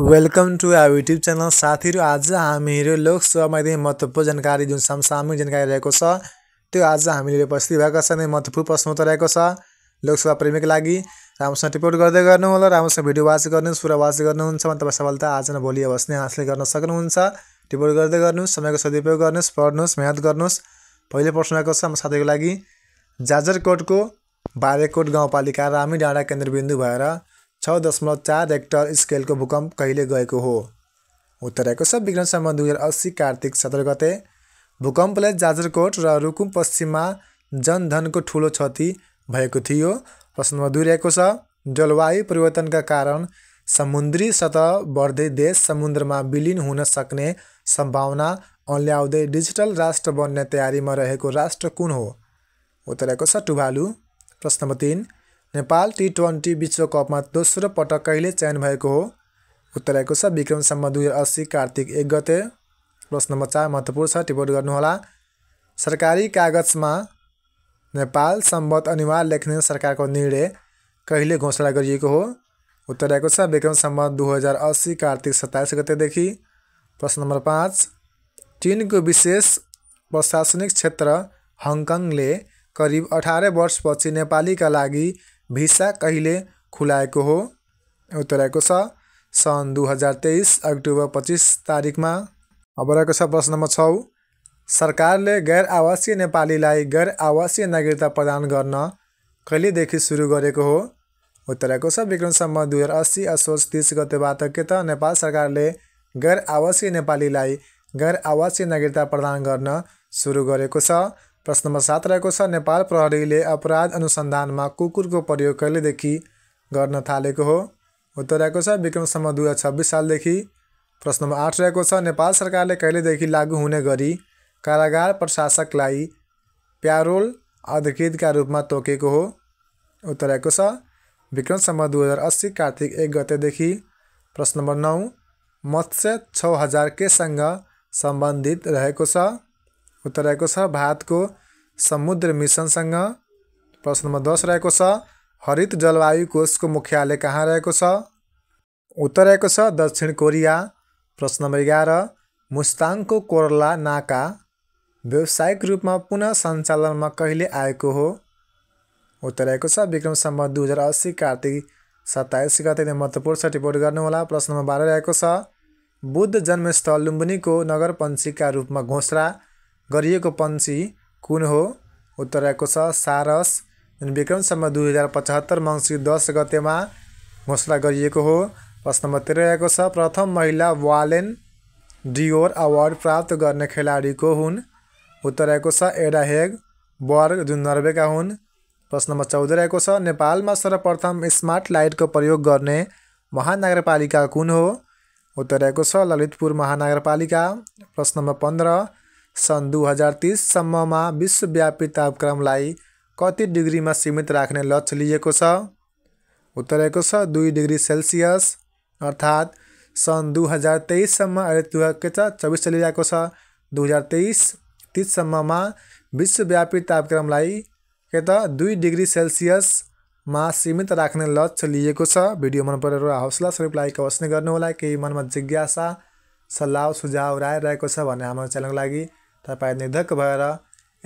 welcome to our YouTube channel साथीहरू आज हामीहरू लोकसभामा एकदमै महत्त्वपूर्ण जानकारी जुन समसामूहिक जानकारी रहेको छ त्यो आज हामीले उपस्थित भएको छ नै महत्त्वपूर्ण प्रश्न रहेको छ लोकसभा प्रेमीको लागि राम्रोसँग टिपोट गर्दै गर्नु होला राम्रोसँग भिडियो वाच गर्नुहोस् पुरा वाच गर्नुहुन्छ भने तपाईँ सफलता आज न भोलि अब नै हासिल गर्न सक्नुहुन्छ टिपोट गर्दै गर्नुहोस् समयको सदुपयोग गर्नुहोस् पढ्नुहोस् मिहिनेत गर्नुहोस् पहिलो प्रश्न रहेको छ हाम्रो साथीको लागि जाजरकोटको बारेकोट गाउँपालिका रामी डाँडा केन्द्रबिन्दु भएर छ दशमलव चार रेक्टर स्केलको भूकम्प कहिले गएको हो उत्तर छ सब सम्बन्ध दुई हजार अस्सी कार्तिक सत्र गते भूकम्पले जाजरकोट र रुकुम पश्चिममा जनधनको ठुलो क्षति भएको थियो प्रश्न नम्बर दुई रहेको छ जलवायु परिवर्तनका कारण समुद्री सतह बढ्दै देश समुद्रमा विलिन हुन सक्ने सम्भावना अन्ल्याउँदै डिजिटल राष्ट्र बन्ने तयारीमा रहेको राष्ट्र कुन हो उत्तर आएको छ टुभालु प्रश्न नम्बर तिन नेपाल टी ट्वेन्टी विश्वकपमा दोस्रो पटक कहिले चयन भएको हो उत्तर आएको छ विक्रमसम्म दुई हजार अस्सी कार्तिक एक गते प्रश्न नम्बर चार महत्त्वपूर्ण छ टिपोट गर्नुहोला सरकारी कागजमा नेपाल सम्बद्ध अनिवार्य लेख्ने सरकारको निर्णय कहिले घोषणा गरिएको हो उत्तर आएको छ विक्रमसम्म दुई हजार अस्सी कार्तिक सत्ताइस गतेदेखि प्रश्न नम्बर पाँच चिनको विशेष प्रशासनिक क्षेत्र हङकङले करिब अठार वर्षपछि नेपालीका लागि भिसा कहिले खुलाएको हो उत्तर आएको छ सन् दुई हजार तेइस अक्टोबर पच्चिस तारिकमा अब रहेको छ प्रश्न नम्बर छ सरकारले गैर आवासीय नेपालीलाई गैर आवासीय नागरिकता प्रदान गर्न कहिलेदेखि सुरु गरेको हो उत्तर आएको छ विक्रमसम्म दुई हजार अस्सी असोज तिस गतेबाट के त नेपाल सरकारले गैर आवासीय नेपालीलाई गैर आवासीय नागरिकता प्रदान गर्न सुरु गरेको छ प्रश्न नम्बर सात रहेको छ नेपाल प्रहरीले अपराध अनुसन्धानमा कुकुरको प्रयोग कहिलेदेखि गर्न थालेको हो उत्तर रहेको छ विक्रमसम्म दुई हजार छब्बिस सालदेखि प्रश्न नम्बर आठ रहेको छ नेपाल सरकारले कहिलेदेखि लागू हुने गरी कारागार प्रशासकलाई प्यारोल अधिकृतका रूपमा तोकेको हो उत्तर रहेको छ विक्रमसम्म दुई हजार अस्सी कार्तिक एक गतेदेखि प्रश्न नम्बर नौ मत्स्य छ हजार केसँग सम्बन्धित रहेको छ उत्तर रहेको छ भारतको समुद्र मिसनसँग प्रश्न नम्बर दस रहेको छ हरित जलवायु कोषको मुख्यालय कहाँ रहेको छ उत्तर रहेको छ दक्षिण कोरिया प्रश्न नम्बर एघार मुस्ताङको कोर्ला नाका व्यवसायिक रूपमा पुनः सञ्चालनमा कहिले आएको हो उत्तर रहेको छ विक्रम सम्बन्ध दुई हजार अस्सी कार्तिक सत्ताइस गते महत्त्वपूर्ण छ रिपोर्ट गर्नुहोला प्रश्न नम्बर बाह्र रहेको छ बुद्ध जन्मस्थल लुम्बिनीको नगरपञ्चीका रूपमा घोषणा गरिएको पन्छी कुन हो उत्तर आएको छ सारस जुन विक्रम सम्म दुई हजार पचहत्तर मङ्सिर दस गतेमा घोषणा गरिएको हो प्रश्न नम्बर तेह्र रहेको छ प्रथम महिला वालेन डियोर अवार्ड प्राप्त गर्ने खेलाडीको हुन् उत्तर आएको छ एडा हेग बर्ग जुन नर्वेका हुन् प्रश्न नम्बर चौध रहेको छ नेपालमा सर्वप्रथम स्मार्ट लाइटको प्रयोग गर्ने महानगरपालिका कुन हो उत्तर रहेको छ ललितपुर महानगरपालिका प्रश्न नम्बर पन्ध्र सन् दुई हजार तिससम्ममा विश्वव्यापी तापक्रमलाई कति डिग्रीमा सीमित राख्ने लक्ष्य लिएको छ उत्तर रहेको छ दुई डिग्री सेल्सियस अर्थात् सन् दुई हजार तेइससम्म अहिले दुई हजार के छ चौबिस चलिरहेको छ दुई हजार तेइस तिससम्ममा विश्वव्यापी तापक्रमलाई के त दुई डिग्री सेल्सियसमा सीमित राख्ने लक्ष्य लिएको छ भिडियो मन परेर हौसला स्वरूप लाइक अवश्य गर्नु गर्नुहोला केही मनमा जिज्ञासा सल्लाह सुझाव राय रहेको छ भने हाम्रो च्यानलको लागि तपाईँ निर्धक्क भएर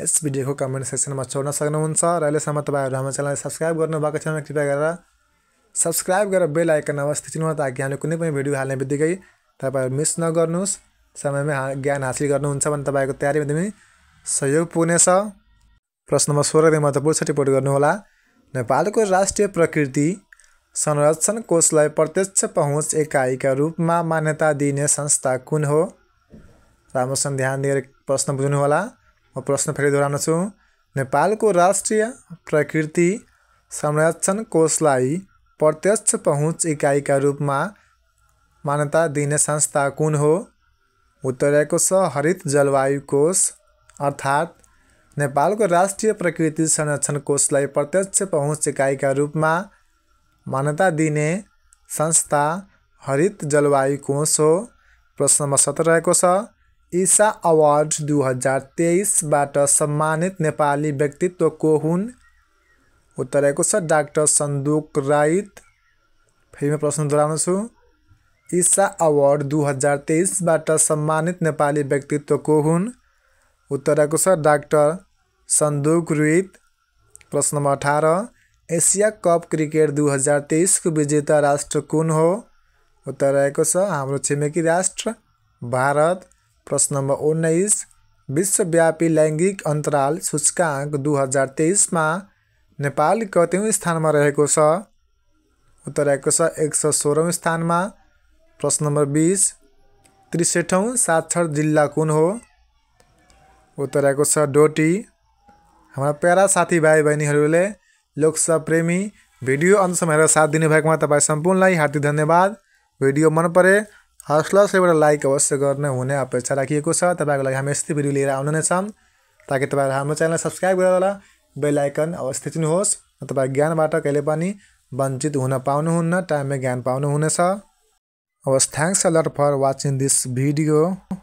यस भिडियोको कमेन्ट सेक्सनमा छोड्न सक्नुहुन्छ र अहिलेसम्म तपाईँहरू हाम्रो च्यानललाई सब्सक्राइब गर्नुभएको छैन कृपया गरेर सब्सक्राइब गरेर बेल आइकन अवश्य थिच्नुहोस् ताकि हामीले कुनै पनि भिडियो हाल्ने बित्तिकै तपाईँहरू मिस नगर्नुहोस् समयमै हा ज्ञान हासिल गर्नुहुन्छ भने तपाईँको तयारीमा एकदमै सहयोग पुग्नेछ प्रश्न नम्बर सोह्र दिन महत्त्वपूर्ण छ टिप्पणी गर्नुहोला नेपालको राष्ट्रिय प्रकृति संरक्षण कोषलाई प्रत्यक्ष पहुँच एकाइका रूपमा मान्यता दिने संस्था कुन हो राम्रोसँग ध्यान दिएर प्रश्न बुझ्नुहोला म प्रश्न फेरि छु नेपालको राष्ट्रिय प्रकृति संरक्षण कोषलाई प्रत्यक्ष पहुँच इकाइका रूपमा मान्यता दिने संस्था कुन हो उत्तर रहेको छ हरित जलवायु कोष अर्थात् नेपालको राष्ट्रिय प्रकृति संरक्षण कोषलाई प्रत्यक्ष पहुँच इकाइका रूपमा मान्यता दिने संस्था हरित जलवायु कोष हो प्रश्न नम्बर सत्र रहेको छ ईसा अवार्ड दुई हजार तेइसबाट सम्मानित नेपाली व्यक्तित्व को हुन् उत्तर रहेको छ डाक्टर सन्दुक राईत फेरि म प्रश्न दोहोऱ्याउँछु ईसा अवार्ड दुई हजार तेइसबाट सम्मानित नेपाली व्यक्तित्व को हुन् उत्तर रहेको छ डाक्टर सन्दुक रोहित प्रश्न नम्बर अठार एसिया कप क्रिकेट दुई हजार तेइसको विजेता राष्ट्र कुन हो उत्तर रहेको छ हाम्रो छिमेकी राष्ट्र भारत प्रश्न नम्बर उन्नाइस विश्वव्यापी लैङ्गिक अन्तराल सूचकाङ्क दुई हजार तेइसमा नेपाल कतिौँ स्थानमा रहेको छ उत्तर आएको छ एक सय सोह्रौँ स्थानमा प्रश्न नम्बर बिस त्रिसठौँ साक्षर जिल्ला कुन हो उत्तर आएको छ डोटी हाम्रा प्यारा साथी भाइ बहिनीहरूले लोकसभा प्रेमी भिडियो अन्तसम्म हेरेर साथ दिनुभएकोमा तपाईँ सम्पूर्णलाई हार्दिक धन्यवाद भिडियो मन परे हवस् ल एउटा लाइक अवश्य गर्ने हुने अपेक्षा राखिएको छ तपाईँको लागि हामी यस्तै भिडियो लिएर आउनु नै छौँ ताकि तपाईँहरू हाम्रो च्यानल सब्सक्राइब गरेर होला बेल आइकन अवश्य थिच्नुहोस् तपाईँ ज्ञानबाट कहिले पनि वञ्चित हुन पाउनुहुन्न टाइममै ज्ञान पाउनुहुनेछ हवस् thanks a lot for watching this video